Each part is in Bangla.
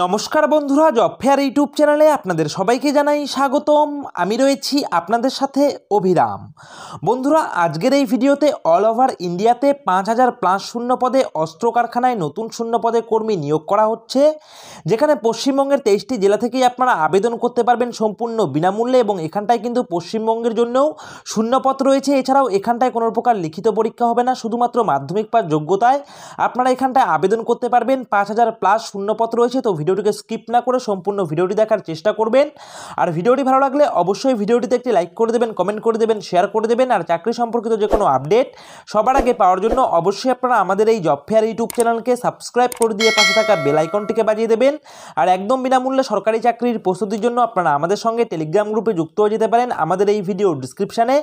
নমস্কার বন্ধুরা জব ফেয়ার ইউটিউব চ্যানেলে আপনাদের সবাইকে জানাই স্বাগতম আমি রয়েছি আপনাদের সাথে অভিরাম বন্ধুরা আজকের এই ভিডিওতে অল ওভার ইন্ডিয়াতে পাঁচ হাজার প্লাস শূন্য পদে অস্ত্র কারখানায় নতুন শূন্য পদে কর্মী নিয়োগ করা হচ্ছে যেখানে পশ্চিমবঙ্গের তেইশটি জেলা থেকেই আপনারা আবেদন করতে পারবেন সম্পূর্ণ বিনামূল্যে এবং এখানটায় কিন্তু পশ্চিমবঙ্গের জন্যও শূন্যপদ রয়েছে এছাড়াও এখানটায় কোনো প্রকার লিখিত পরীক্ষা হবে না শুধুমাত্র মাধ্যমিক পাস যোগ্যতায় আপনারা এখানটায় আবেদন করতে পারবেন পাঁচ হাজার প্লাস শূন্যপদ রয়েছে তো ভিডিওটিকে স্কিপ না করে সম্পূর্ণ ভিডিওটি দেখার চেষ্টা করবেন আর ভিডিওটি ভালো লাগলে অবশ্যই ভিডিওটিতে একটি লাইক করে দেবেন কমেন্ট করে দেবেন শেয়ার করে দেবেন আর চাকরি সম্পর্কিত যে কোনো আপডেট সবার আগে পাওয়ার জন্য অবশ্যই আপনারা আমাদের এই জব ফেয়ার ইউটিউব চ্যানেলকে সাবস্ক্রাইব করে দিয়ে পাশে থাকা বেল আইকনটিকে বাজিয়ে দেবেন আর একদম বিনামূল্যে সরকারি চাকরির প্রস্তুতির জন্য আপনারা আমাদের সঙ্গে টেলিগ্রাম গ্রুপে যুক্ত হয়ে যেতে পারেন আমাদের এই ভিডিও ডিসক্রিপশানে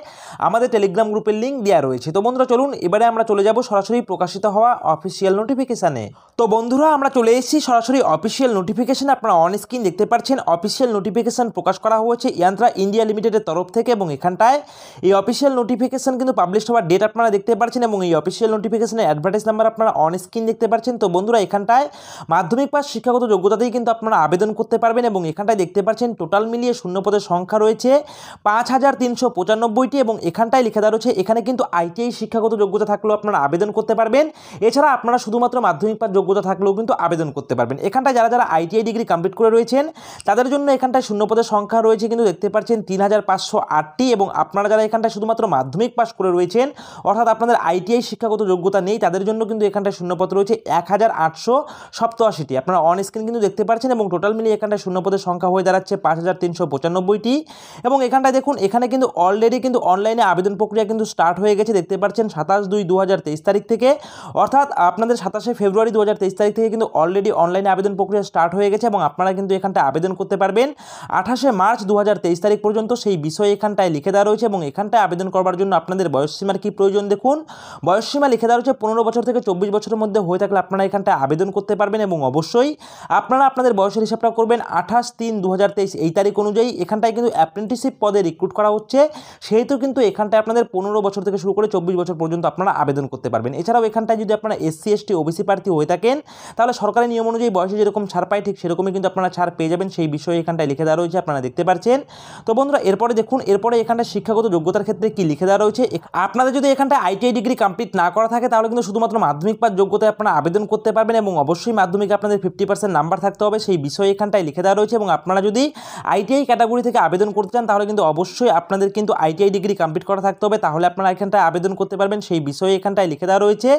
আমাদের টেলিগ্রাম গ্রুপের লিঙ্ক দেওয়া রয়েছে তো বন্ধুরা চলুন এবারে আমরা চলে যাব সরাসরি প্রকাশিত হওয়া অফিসিয়াল নোটিফিকেশানে তো বন্ধুরা আমরা চলে এসেছি সরাসরি অফিসিয়াল নোটিফিকেশান আপনারা অন স্ক্রিন দেখতে পাচ্ছেন অফিসিয়াল নোটিফিকেশান প্রকাশ করা হয়েছে ইয়ান্ত্রা ইন্ডিয়া লিমিটেডের তরফ থেকে এবং এখানটায় এই অফিসিয়াল নোটিফিকেশান কিন্তু পাবলিশ হওয়ার ডেট আপনারা দেখতে পাচ্ছেন এবং এই অফিসিয়াল নোটিফিকেশানের অ্যাডভার্টাইজ নাম্বার আপনারা অন স্ক্রিন দেখতে পাচ্ছেন তো বন্ধুরা এখানটায় মাধ্যমিক পাস শিক্ষাগত যোগ্যতাতেই কিন্তু আপনারা আবেদন করতে পারবেন এবং এখানটায় দেখতে পাচ্ছেন টোটাল মিলিয়ে শূন্য পদের সংখ্যা রয়েছে পাঁচ হাজার তিনশো পঁচানব্বইটি এবং এখানটায় লেখা দেওয়া রয়েছে এখানে কিন্তু আইটিআই শিক্ষাগত যোগ্যতা থাকলেও আপনারা আবেদন করতে পারবেন এছাড়া আপনারা শুধুমাত্র মাধ্যমিক পাস যোগ্য যোগ্যতা থাকলেও কিন্তু আবেদন করতে পারবেন এখানটা যারা যারা আইটিআই ডিগ্রি কমপ্লিট করে রয়েছেন তাদের জন্য এখানটায় শূন্যপদের সংখ্যা রয়েছে কিন্তু দেখতে পাচ্ছেন তিন হাজার পাঁচশো আটটি এবং আপনারা যারা এখানটায় শুধুমাত্র মাধ্যমিক পাস করে রয়েছেন অর্থাৎ আপনাদের আইটিআই শিক্ষাগত যোগ্যতা নেই তাদের জন্য কিন্তু এখানটায় শূন্যপদ রয়েছে এক হাজার আটশো সপ্তআশিটি আপনারা অন স্ক্রিন কিন্তু দেখতে পাচ্ছেন এবং টোটাল মিলিয়ে এখানটায় শূন্যপদের সংখ্যা হয়ে দাঁড়াচ্ছে পাঁচ হাজার তিনশো পঁচানব্বইটি এবং এখানটায় দেখুন এখানে কিন্তু অলরেডি কিন্তু অনলাইনে আবেদন প্রক্রিয়া কিন্তু স্টার্ট হয়ে গেছে দেখতে পাচ্ছেন সাতাশ দুই দু তারিখ থেকে অর্থাৎ আপনাদের সাতাশে ফেব্রুয়ারি দু হাজার তেইশ তারিখ থেকে কিন্তু অলরেডি অনলাইনে আবেদন প্রক্রিয়া স্টার্ট হয়ে গেছে এবং আপনারা কিন্তু এখানটা আবেদন করতে পারবেন আঠাশে মার্চ দু তারিখ পর্যন্ত সেই বিষয়ে এখানটায় লিখে দেওয়া রয়েছে এবং এখানটায় আবেদন করবার জন্য আপনাদের বয়সসীমার কি প্রয়োজন দেখুন বয়সসীমা লিখে দেওয়া রয়েছে পনেরো বছর থেকে চব্বিশ বছরের মধ্যে হয়ে থাকলে আপনারা এখানটায় আবেদন করতে পারবেন এবং অবশ্যই আপনারা আপনাদের বয়সের হিসাবটা করবেন আঠাশ তিন দু এই তারিখ অনুযায়ী এখানটায় কিন্তু অ্যাপ্রেন্টিসশিপ পদে রিক্রুট করা হচ্ছে সেহেতু কিন্তু এখানটায় আপনাদের পনেরো বছর থেকে শুরু করে চব্বিশ বছর পর্যন্ত আপনারা আবেদন করতে পারবেন এছাড়াও এখানটায় যদি আপনারা এসসি এসটি ওবিসি প্রার্থী হয়ে থাকে থাকেন তাহলে সরকারি নিয়ম অনুযায়ী বয়সে যেরকম ছাড় পায় ঠিক সেরকমই কিন্তু আপনারা ছাড় পেয়ে যাবেন সেই বিষয়ে এখানটায় লিখে দেওয়া রয়েছে আপনারা দেখতে পাচ্ছেন তো বন্ধুরা এরপরে দেখুন এরপরে এখানটা শিক্ষাগত যোগ্যতার ক্ষেত্রে কি লিখে দেওয়া রয়েছে আপনাদের যদি এখানটা আইটিআই ডিগ্রি কমপ্লিট না করা থাকে তাহলে কিন্তু শুধুমাত্র মাধ্যমিক পাস যোগ্যতায় আপনারা আবেদন করতে পারবেন এবং অবশ্যই মাধ্যমিকে আপনাদের ফিফটি পার্সেন্ট নাম্বার থাকতে হবে সেই বিষয়ে এখানটায় লিখে দেওয়া রয়েছে এবং আপনারা যদি আইটিআই ক্যাটাগরি থেকে আবেদন করতে চান তাহলে কিন্তু অবশ্যই আপনাদের কিন্তু আইটিআই ডিগ্রি কমপ্লিট করা থাকতে হবে তাহলে আপনারা এখানটায় আবেদন করতে পারবেন সেই বিষয়ে এখানটায় লিখে দেওয়া রয়েছে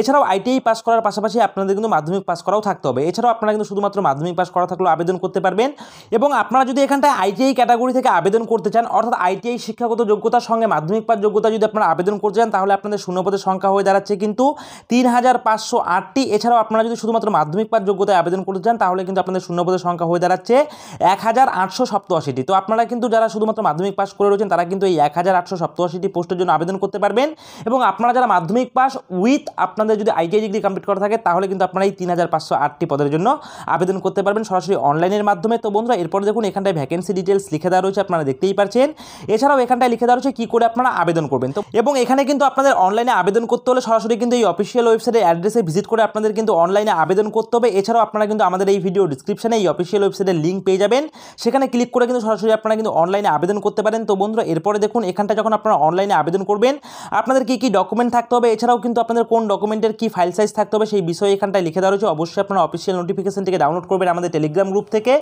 এছাড়াও আইটিআই পাস করার পাশাপাশি আপনাদের আপনাদের কিন্তু মাধ্যমিক পাস করাও থাকতে হবে এছাড়াও আপনারা কিন্তু শুধুমাত্র মাধ্যমিক পাস করা থাকলেও আবেদন করতে পারবেন এবং আপনারা যদি এখানটায় আইটিআই ক্যাটাগরি থেকে আবেদন করতে চান অর্থাৎ আইটিআই শিক্ষাগত যোগ্যতার সঙ্গে মাধ্যমিক পাস যোগ্যতা যদি আপনারা আবেদন করতে চান তাহলে আপনাদের শূন্যপদের সংখ্যা হয়ে দাঁড়াচ্ছে কিন্তু তিন হাজার পাঁচশো আটটি এছাড়াও আপনারা যদি শুধুমাত্র মাধ্যমিক পাস যোগ্যতায় আবেদন করতে চান তাহলে কিন্তু আপনাদের শূন্যপদের সংখ্যা হয়ে দাঁড়াচ্ছে এক হাজার আটশো সপ্তআশিটি তো আপনারা কিন্তু যারা শুধুমাত্র মাধ্যমিক পাস করে রয়েছেন তারা কিন্তু এই এক হাজার আটশো সপ্তআশিটি পোস্টের জন্য আবেদন করতে পারবেন এবং আপনারা যারা মাধ্যমিক পাস উইথ আপনাদের যদি আইটিআই ডিগ্রি কমপ্লিট করা থাকে তাহলে কিন্তু কিন্তু আপনারা এই তিন হাজার পাঁচশো আটটি পদের জন্য আবেদন করতে পারবেন সরাসরি অনলাইনের মাধ্যমে তো বন্ধুরা এরপর দেখুন এখানটায় ভ্যাকেন্সি ডিটেলস লিখে দেওয়া রয়েছে আপনারা দেখতেই পারছেন এছাড়াও এখানটায় লিখে দেওয়া রয়েছে কী করে আপনারা আবেদন করবেন তো এবং এখানে কিন্তু আপনাদের অনলাইনে আবেদন করতে হলে সরাসরি কিন্তু এই অফিসিয়াল ওয়েবসাইটের অ্যাড্রেসে ভিজিট করে আপনাদের কিন্তু অনলাইনে আবেদন করতে হবে এছাড়াও আপনারা কিন্তু আমাদের এই ভিডিও ডিসক্রিপশনে এই অফিসিয়াল ওয়েবসাইটের লিঙ্ক পেয়ে যাবেন সেখানে ক্লিক করে কিন্তু সরাসরি আপনারা কিন্তু অনলাইনে আবেদন করতে পারেন তো বন্ধুরা এরপরে দেখুন এখানটা যখন আপনারা অনলাইনে আবেদন করবেন আপনাদের কি কি ডকুমেন্ট থাকতে হবে এছাড়াও কিন্তু আপনাদের কোন ডকুমেন্টের কি ফাইল সাইজ থাকতে হবে সেই বিষয়ে এখানে ওখানটায় লিখে দেওয়া রয়েছে অবশ্যই আপনারা অফিসিয়াল থেকে ডাউনলোড করবেন আমাদের টেলিগ্রাম গ্রুপ থেকে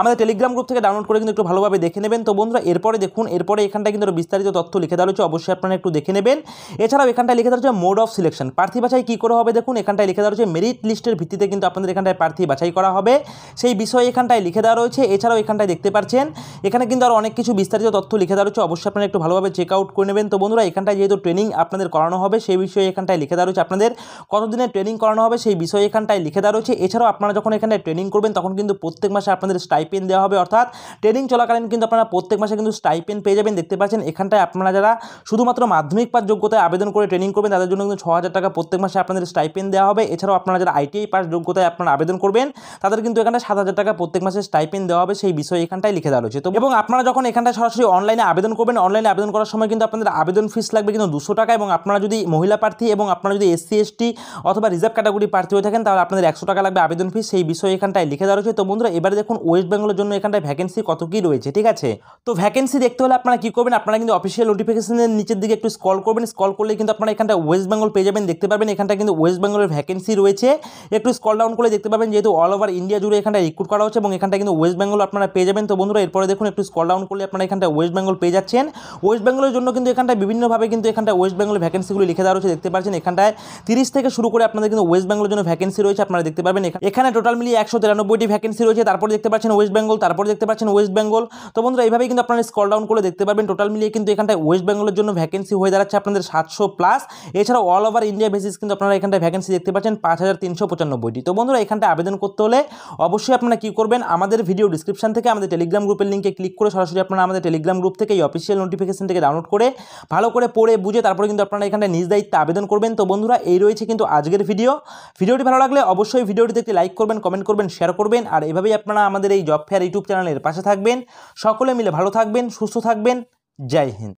আমাদের টেলিগ্রাম গ্রুপ থেকে ডাউনলোড করে কিন্তু একটু ভালোভাবে দেখে নেবেন তো বন্ধুরা এরপরে দেখুন এরপরে এখানটা কিন্তু বিস্তারিত তথ্য লিখে দেওয়া রয়েছে অবশ্যই আপনারা একটু দেখে নেবেন এছাড়াও এখানটা লিখে দেওয়া রয়েছে মোড অফ সিলেকশন প্রার্থী বাছাই কী করে হবে দেখুন এখানটায় লিখে দেওয়া রয়েছে মেরিট লিস্টের ভিত্তিতে কিন্তু আপনাদের এখানটায় প্রার্থী বাছাই করা হবে সেই বিষয়ে এখানটায় লিখে দেওয়া রয়েছে এছাড়াও এখানটায় দেখতে পাচ্ছেন এখানে কিন্তু আর অনেক কিছু বিস্তারিত তথ্য লিখে দেওয়া রয়েছে অবশ্যই আপনারা একটু ভালোভাবে চেক আউট করে নেবেন তো বন্ধুরা এখানটায় যেহেতু ট্রেনিং আপনাদের করানো হবে সেই বিষয়ে এখানটায় লিখে দেওয়া রয়েছে আপনাদের কতদিনের ট্রেনিং করানো হবে সেই বিষয়ে বিষয় এখানটায় লিখে দেওয়া রয়েছে এছাড়াও আপনারা যখন এখানে ট্রেনিং করবেন তখন কিন্তু প্রত্যেক মাসে আপনাদের স্টাইপেন দেওয়া হবে অর্থাৎ ট্রেনিং চলাকালীন কিন্তু আপনারা প্রত্যেক মাসে কিন্তু স্টাইপেন পেয়ে যাবেন দেখতে পাচ্ছেন এখানটায় আপনারা যারা শুধুমাত্র মাধ্যমিক পাস যোগ্যতায় আবেদন করে ট্রেনিং করবেন তাদের জন্য কিন্তু ছ হাজার টাকা প্রত্যেক মাসে আপনাদের স্টাইপেন দেওয়া হবে এছাড়াও আপনারা যারা আইটিআই পাস যোগ্যতায় আপনারা আবেদন করবেন তাদের কিন্তু এখানে সাত হাজার টাকা প্রত্যেক মাসে স্টাইপেন দেওয়া হবে সেই বিষয় এখানটায় লিখে দেওয়া রয়েছে তো এবং আপনারা যখন এখানটায় সরাসরি অনলাইনে আবেদন করবেন অনলাইনে আবেদন করার সময় কিন্তু আপনাদের আবেদন ফিস লাগবে কিন্তু দুশো টাকা এবং আপনারা যদি মহিলা প্রার্থী এবং আপনারা যদি এসসি এসটি অথবা রিজার্ভ ক্যাটাগরি প্রার্থী থাকেন তাহলে আপনাদের একশো টাকা লাগবে আবেদন ফি সেই বিষয়ে এখানটায় লিখে দেওয়া রয়েছে তো বন্ধুরা এবারে দেখুন ওয়েস্ট বেঙ্গলের জন্য এখানটায় ভ্যাকেন্সি কত কী রয়েছে ঠিক আছে তো ভ্যাকেন্সি দেখতে হলে আপনারা কী করবেন আপনারা কিন্তু অফিসিয়াল নোটিফিকেশনের নিচের দিকে একটু স্কল করবেন স্কল করলে কিন্তু আপনারা এখানটা ওয়েস্ট বেঙ্গল পেয়ে যাবেন দেখতে পাবেন এখানটা কিন্তু ওয়েস্ট বেঙ্গলের ভ্যাকেন্সি রয়েছে একটু স্কল ডাউন করে দেখতে পাবেন যেহেতু অল ওভার ইন্ডিয়া জুড়ে এখানটা রিক্রুট করা হচ্ছে এবং এখানটা কিন্তু ওয়েস্ট বেঙ্গল আপনারা পেয়ে যাবেন তো বন্ধুরা এরপরে দেখুন একটু স্কল ডাউন করলে আপনারা এখানটা ওয়েস্ট বেঙ্গল পেয়ে যাচ্ছেন ওয়েস্ট বেঙ্গলের জন্য কিন্তু এখানটা বিভিন্নভাবে কিন্তু এখানটা ওয়েস্ট বেঙ্গলের ভ্যাকেন্সিগুলো লিখে দেওয়া রয়েছে দেখতে পাচ্ছেন এখানটায় তিরিশ থেকে শুরু করে আপনাদের কিন্তু ওয়েস্ট বেঙ্গলের জন্য ভ্যাকেন্সি রয়েছে আপনারা দেখতে পাবেন এখানে টোটাল মিলিয়ে একশো তিরানব্বইটি ভ্যাকেন্সি রয়েছে তারপর দেখতে পাচ্ছেন ওয়েস্ট বেঙ্গল তারপর দেখতে পাচ্ছেন ওয়েস্ট বেঙ্গল তো বন্ধুরা এইভাবেই কিন্তু আপনারা স্কল ডাউন করে দেখতে পারবেন টোটাল মিলিয়ে কিন্তু এখানটায় ওয়েস্ট বেঙ্গলের জন্য ভ্যাকেন্সি হয়ে দাঁড়াচ্ছে আপনাদের সাতশো প্লাস এছাড়াও অল ওভার ইন্ডিয়া বেসিস কিন্তু আপনারা এখানটায় ভ্যাকেন্সি দেখতে পাচ্ছেন পাঁচ হাজার তিনশো পঁচানব্বইটি তো বন্ধুরা এখানটা আবেদন করতে হলে অবশ্যই আপনারা কী করবেন আমাদের ভিডিও ডিসক্রিপশন থেকে আমাদের টেলিগ্রাম গ্রুপের লিঙ্কে ক্লিক করে সরাসরি আপনারা আমাদের টেলিগ্রাম গ্রুপ থেকে এই অফিসিয়াল নোটিফিকেশন থেকে ডাউনলোড করে ভালো করে পড়ে বুঝে তারপরে কিন্তু আপনারা এখানটা নিজ দায়িত্বে আবেদন করবেন তো বন্ধুরা এই রয়েছে কিন্তু আজকের ভিডিও ভিডিও ভিডিওটি ভালো লাগলে অবশ্যই ভিডিওটি একটি লাইক করবেন কমেন্ট করবেন শেয়ার করবেন আর এভাবেই আপনারা আমাদের এই জব ফেয়ার ইউটিউব চ্যানেলের পাশে থাকবেন সকলে মিলে ভালো থাকবেন সুস্থ থাকবেন জয় হিন্দ